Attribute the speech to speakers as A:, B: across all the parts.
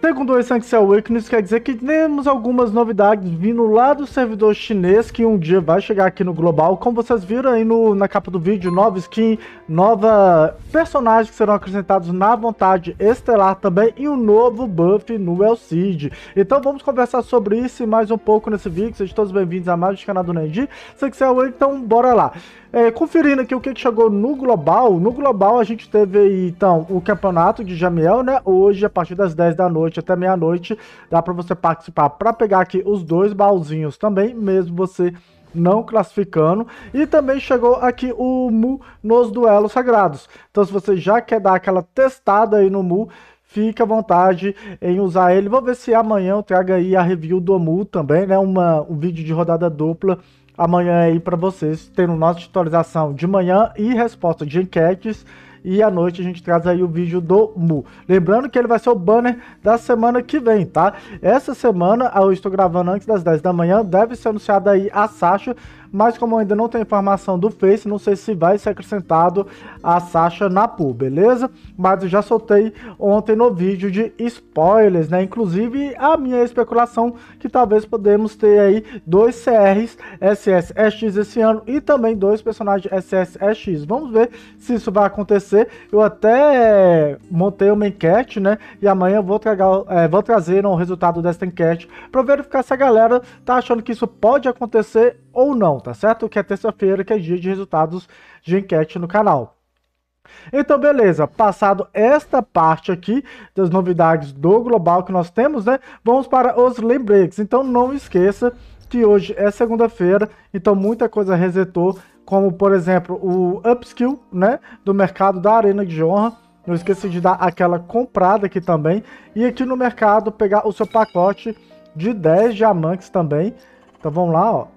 A: Segundo o Awakening, isso quer dizer que temos algumas novidades vindo lá do servidor chinês que um dia vai chegar aqui no global. Como vocês viram aí no, na capa do vídeo, nova skin, nova personagem que serão acrescentados na vontade estelar também e um novo buff no El Cid. Então vamos conversar sobre isso e mais um pouco nesse vídeo. Sejam todos bem-vindos a mais um canal do Nandi. Essential Weakness, então bora lá. É, conferindo aqui o que, que chegou no global, no global a gente teve aí, então o campeonato de Jamiel, né? Hoje a partir das 10 da noite noite até meia-noite. Dá para você participar para pegar aqui os dois baúzinhos também, mesmo você não classificando. E também chegou aqui o Mu nos duelos sagrados. Então se você já quer dar aquela testada aí no Mu, fica à vontade em usar ele. Vou ver se amanhã eu trago aí a review do Mu também, né? Uma, um vídeo de rodada dupla amanhã aí para vocês, tendo nossa atualização de manhã e resposta de enquetes e à noite a gente traz aí o vídeo do Mu. Lembrando que ele vai ser o banner da semana que vem, tá? Essa semana, eu estou gravando antes das 10 da manhã, deve ser anunciada aí a Sasha, mas como ainda não tem informação do Face, não sei se vai ser acrescentado a Sasha na pool, beleza? Mas eu já soltei ontem no vídeo de spoilers, né? Inclusive a minha especulação que talvez podemos ter aí dois CRs SSX esse ano e também dois personagens SSX. Vamos ver se isso vai acontecer. Eu até montei uma enquete, né? E amanhã vou, tragar, é, vou trazer o resultado dessa enquete para verificar se a galera tá achando que isso pode acontecer ou não, tá certo? Que é terça-feira, que é dia de resultados de enquete no canal. Então, beleza, passado esta parte aqui das novidades do global que nós temos, né? Vamos para os lembretes. Então, não esqueça que hoje é segunda-feira, então muita coisa resetou, como por exemplo o upskill, né? Do mercado da Arena de Honra. Não esqueça de dar aquela comprada aqui também. E aqui no mercado pegar o seu pacote de 10 diamantes também. Então vamos lá, ó.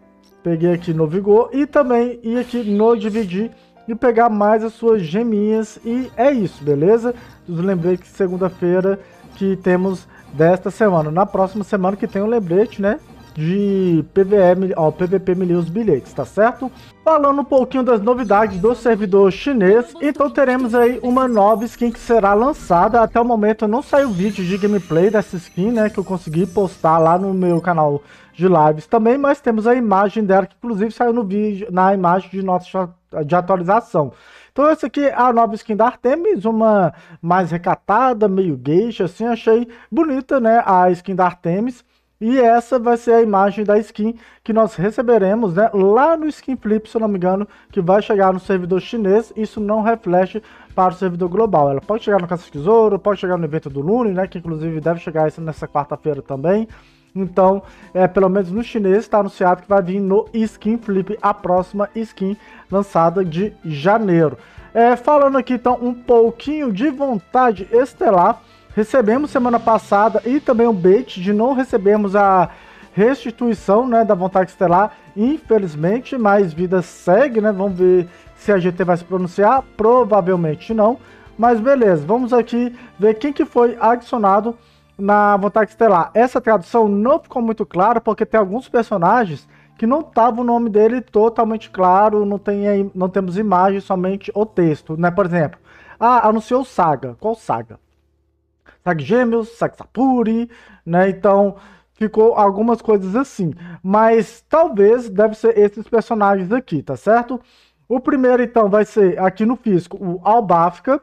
A: Peguei aqui no Vigor e também ir aqui no Dividir e pegar mais as suas geminhas. E é isso, beleza? Os lembrei que segunda-feira que temos desta semana. Na próxima semana que tem um lembrete, né? de PVM, ó, PVP me os bilhetes, tá certo? Falando um pouquinho das novidades do servidor chinês, então teremos aí uma nova skin que será lançada. Até o momento não saiu vídeo de gameplay dessa skin, né, que eu consegui postar lá no meu canal de lives também, mas temos a imagem dela que inclusive saiu no vídeo, na imagem de nossa de atualização. Então essa aqui é a nova skin da Artemis, uma mais recatada, meio geisha, assim, achei bonita, né, a skin da Artemis. E essa vai ser a imagem da skin que nós receberemos né, lá no Skin Flip, se não me engano, que vai chegar no servidor chinês. Isso não reflete para o servidor global. Ela pode chegar no Caça Tesouro, pode chegar no evento do Lune, né, que inclusive deve chegar nessa quarta-feira também. Então, é, pelo menos no chinês, está anunciado que vai vir no Skin Flip, a próxima skin lançada de janeiro. É, falando aqui então um pouquinho de vontade estelar, recebemos semana passada e também um bait de não recebermos a restituição né, da vontade estelar, infelizmente, mas vida segue, né? Vamos ver se a GT vai se pronunciar, provavelmente não. Mas beleza, vamos aqui ver quem que foi adicionado na Vontade Estelar. Essa tradução não ficou muito clara porque tem alguns personagens que não tava o nome dele totalmente claro, não, tem, não temos imagem, somente o texto, né? Por exemplo, ah, anunciou Saga. Qual Saga? Saga Gêmeos, Saga Sapuri, né? Então, ficou algumas coisas assim. Mas talvez deve ser esses personagens aqui, tá certo? O primeiro, então, vai ser aqui no físico, o Albáfica,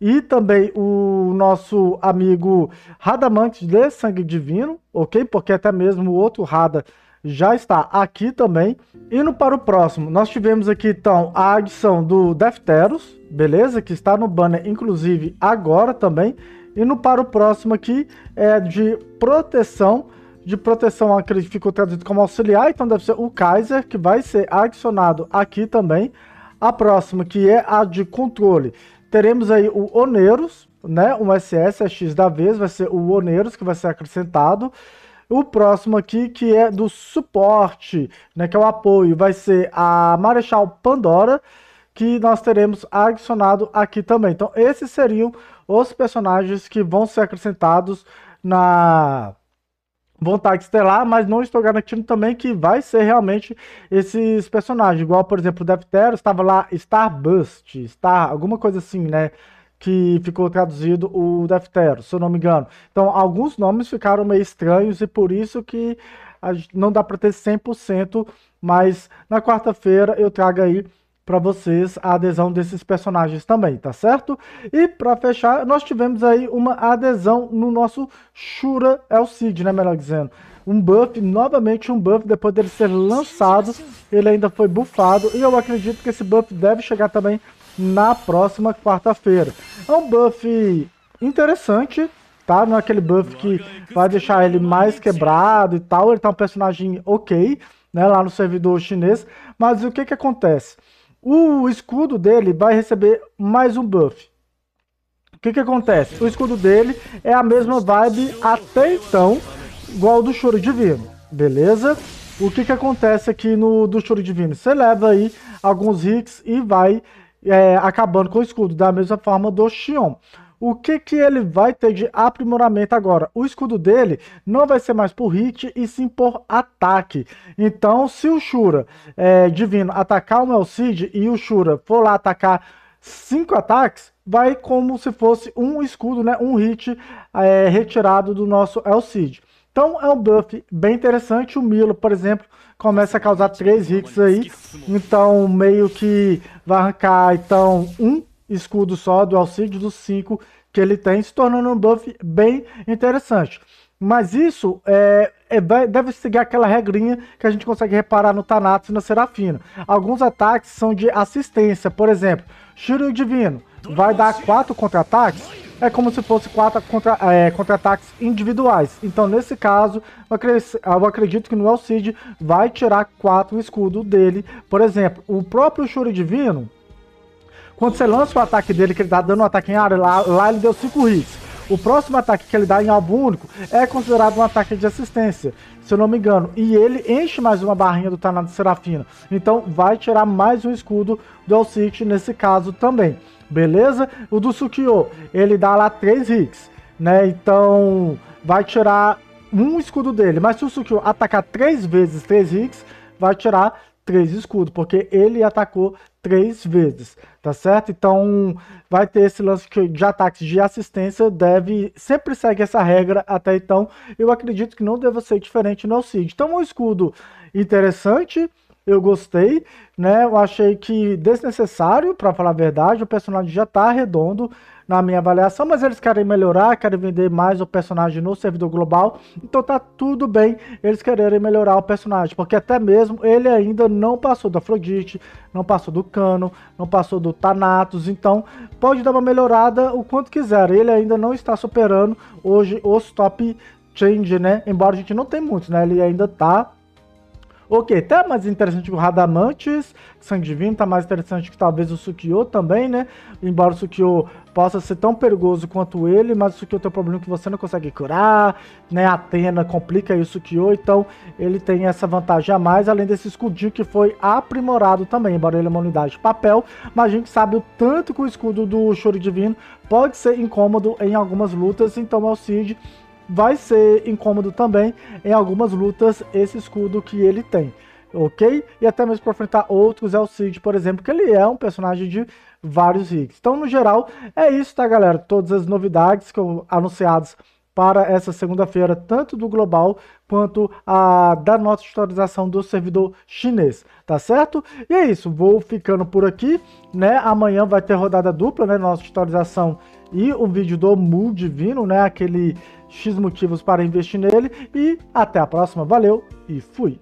A: e também o nosso amigo Radamantes de Sangue Divino, ok? Porque até mesmo o outro Rada já está aqui também. Indo para o próximo, nós tivemos aqui então a adição do Defteros, beleza? Que está no banner, inclusive agora também. E no para o próximo aqui é de proteção. De proteção, acredito ficou traduzido como auxiliar, então deve ser o Kaiser, que vai ser adicionado aqui também. A próxima, que é a de controle, Teremos aí o Oneiros, né? Um é X da vez, vai ser o Oneiros que vai ser acrescentado. O próximo aqui, que é do suporte, né, que é o apoio, vai ser a Marechal Pandora, que nós teremos adicionado aqui também. Então, esses seriam os personagens que vão ser acrescentados na vontade tá estelar, mas não estou garantindo também que vai ser realmente esses personagens. Igual, por exemplo, o Defteros estava lá Starbust, Star, alguma coisa assim, né? que ficou traduzido o Deftero, se eu não me engano. Então, alguns nomes ficaram meio estranhos e por isso que não dá para ter 100%, mas na quarta-feira eu trago aí para vocês a adesão desses personagens também, tá certo? E para fechar, nós tivemos aí uma adesão no nosso Shura Cid, né, melhor dizendo. Um buff, novamente um buff, depois dele ser lançado, ele ainda foi buffado, e eu acredito que esse buff deve chegar também na próxima quarta-feira. É um buff interessante, tá? Não é aquele buff que vai deixar ele mais quebrado e tal, ele tá um personagem ok, né, lá no servidor chinês, mas o que que acontece? o escudo dele vai receber mais um buff. O que que acontece? O escudo dele é a mesma vibe até então, igual do Choro Divino, beleza? O que que acontece aqui no do Choro Divino? Você leva aí alguns hits e vai é, acabando com o escudo, da mesma forma do Xion o que, que ele vai ter de aprimoramento agora? O escudo dele não vai ser mais por hit e sim por ataque. Então, se o Shura é, Divino atacar o Cid e o Shura for lá atacar cinco ataques, vai como se fosse um escudo, né, um hit é, retirado do nosso Cid. Então é um buff bem interessante. O Milo, por exemplo, começa a causar três hits aí. Então meio que vai arrancar então um escudo só, do Alcide dos 5 que ele tem, se tornando um buff bem interessante. Mas isso é, é, deve seguir aquela regrinha que a gente consegue reparar no Thanatos e na Serafina. Alguns ataques são de assistência, por exemplo, Shiryu Divino vai dar 4 contra-ataques, é como se fosse 4 é, contra-ataques é, contra individuais. Então, nesse caso, eu acredito que no Alcide vai tirar 4 escudos dele. Por exemplo, o próprio Shuri Divino, quando você lança o ataque dele, que ele tá dando um ataque em área, lá, lá ele deu 5 hits. O próximo ataque que ele dá em álbum único é considerado um ataque de assistência, se eu não me engano. E ele enche mais uma barrinha do Tanado Serafina. Então vai tirar mais um escudo do Alcite nesse caso também. Beleza? O do Sukio, ele dá lá 3 hits, né? Então vai tirar um escudo dele. Mas se o Sukio atacar 3 vezes 3 hits, vai tirar 3 escudos, porque ele atacou três vezes, tá certo? Então vai ter esse lance de ataques de assistência, deve sempre segue essa regra até então. Eu acredito que não deva ser diferente no Alcide. Então um escudo interessante, eu gostei, né? Eu achei que desnecessário, para falar a verdade, o personagem já tá redondo, na minha avaliação, mas eles querem melhorar, querem vender mais o personagem no servidor global, então tá tudo bem eles quererem melhorar o personagem, porque até mesmo ele ainda não passou do Afrodite, não passou do Cano, não passou do Thanatos, então pode dar uma melhorada o quanto quiser, ele ainda não está superando hoje os top change, né, embora a gente não tenha muitos, né, ele ainda tá Ok, tá mais interessante que o Radamantes, Sangue Divino, tá mais interessante que talvez o Sukio também, né? Embora o Sukio possa ser tão perigoso quanto ele, mas o Sukio tem um problema que você não consegue curar, né? A Atena complica aí o Sukio, então ele tem essa vantagem a mais, além desse escudinho que foi aprimorado também, embora ele é uma unidade de papel, mas a gente sabe o tanto que o escudo do Choro Divino pode ser incômodo em algumas lutas, então é o Alcide vai ser incômodo também em algumas lutas esse escudo que ele tem, ok? E até mesmo para enfrentar outros, é o Cid, por exemplo, que ele é um personagem de vários hits. Então, no geral, é isso, tá, galera? Todas as novidades que eu, anunciadas para essa segunda-feira, tanto do global quanto a da nossa atualização do servidor chinês, tá certo? E é isso, vou ficando por aqui, né? Amanhã vai ter rodada dupla, né? Nossa atualização e o vídeo do Mu Divino, né? Aquele X motivos para investir nele e até a próxima. Valeu e fui!